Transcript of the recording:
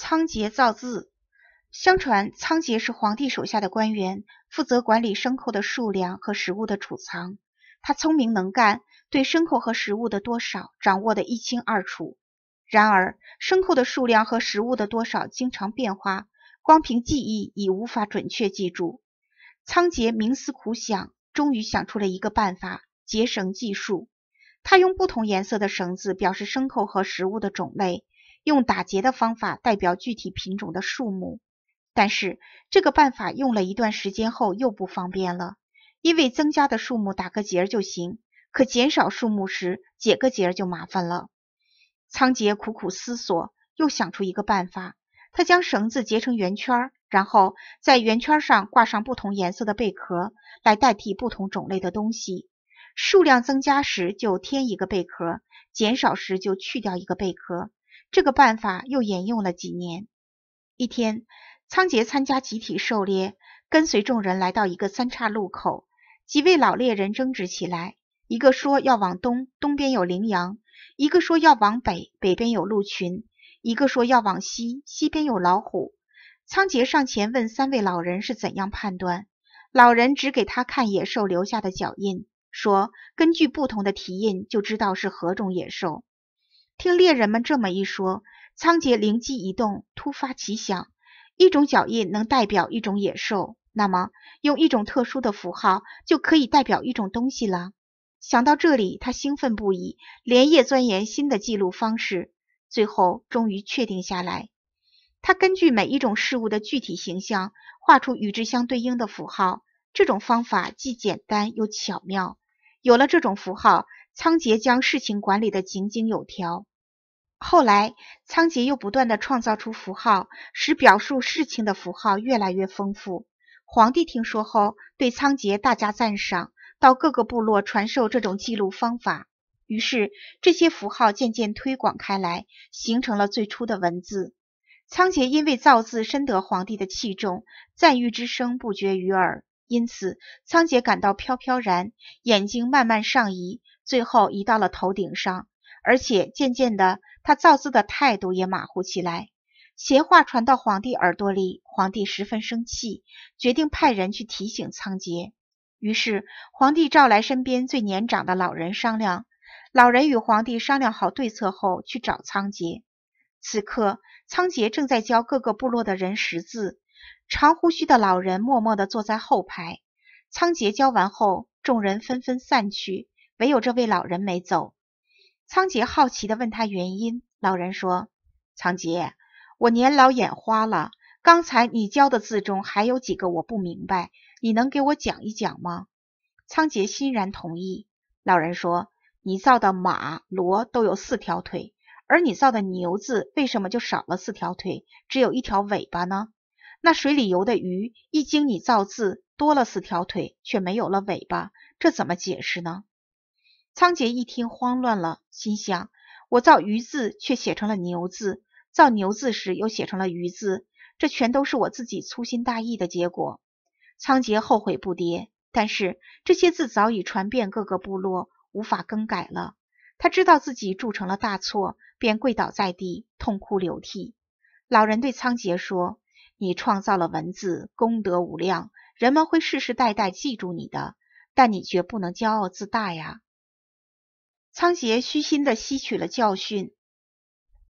仓颉造字。相传，仓颉是皇帝手下的官员，负责管理牲口的数量和食物的储藏。他聪明能干，对牲口和食物的多少掌握得一清二楚。然而，牲口的数量和食物的多少经常变化，光凭记忆已无法准确记住。仓颉冥思苦想，终于想出了一个办法——结绳记数。他用不同颜色的绳子表示牲口和食物的种类。用打结的方法代表具体品种的数目，但是这个办法用了一段时间后又不方便了，因为增加的数目打个结儿就行，可减少数目时解个结儿就麻烦了。仓颉苦苦思索，又想出一个办法，他将绳子结成圆圈，然后在圆圈上挂上不同颜色的贝壳，来代替不同种类的东西。数量增加时就添一个贝壳，减少时就去掉一个贝壳。这个办法又沿用了几年。一天，仓颉参加集体狩猎，跟随众人来到一个三岔路口，几位老猎人争执起来。一个说要往东，东边有羚羊；一个说要往北，北边有鹿群；一个说要往西，西边有老虎。仓颉上前问三位老人是怎样判断，老人只给他看野兽留下的脚印，说根据不同的蹄印就知道是何种野兽。听猎人们这么一说，仓颉灵机一动，突发奇想：一种脚印能代表一种野兽，那么用一种特殊的符号就可以代表一种东西了。想到这里，他兴奋不已，连夜钻研新的记录方式。最后，终于确定下来：他根据每一种事物的具体形象，画出与之相对应的符号。这种方法既简单又巧妙。有了这种符号，仓颉将事情管理得井井有条，后来仓颉又不断地创造出符号，使表述事情的符号越来越丰富。皇帝听说后，对仓颉大加赞赏，到各个部落传授这种记录方法。于是，这些符号渐渐推广开来，形成了最初的文字。仓颉因为造字深得皇帝的器重，赞誉之声不绝于耳。因此，仓颉感到飘飘然，眼睛慢慢上移。最后移到了头顶上，而且渐渐的，他造字的态度也马虎起来。闲话传到皇帝耳朵里，皇帝十分生气，决定派人去提醒仓颉。于是，皇帝召来身边最年长的老人商量。老人与皇帝商量好对策后，去找仓颉。此刻，仓颉正在教各个部落的人识字。长胡须的老人默默地坐在后排。仓颉教完后，众人纷纷散去。唯有这位老人没走，仓颉好奇地问他原因。老人说：“仓颉，我年老眼花了，刚才你教的字中还有几个我不明白，你能给我讲一讲吗？”仓颉欣然同意。老人说：“你造的马、骡都有四条腿，而你造的牛字为什么就少了四条腿，只有一条尾巴呢？那水里游的鱼，一经你造字，多了四条腿，却没有了尾巴，这怎么解释呢？”仓颉一听，慌乱了，心想：“我造鱼字却写成了牛字，造牛字时又写成了鱼字，这全都是我自己粗心大意的结果。”仓颉后悔不迭，但是这些字早已传遍各个部落，无法更改了。他知道自己铸成了大错，便跪倒在地，痛哭流涕。老人对仓颉说：“你创造了文字，功德无量，人们会世世代代记住你的。但你绝不能骄傲自大呀！”仓颉虚心地吸取了教训。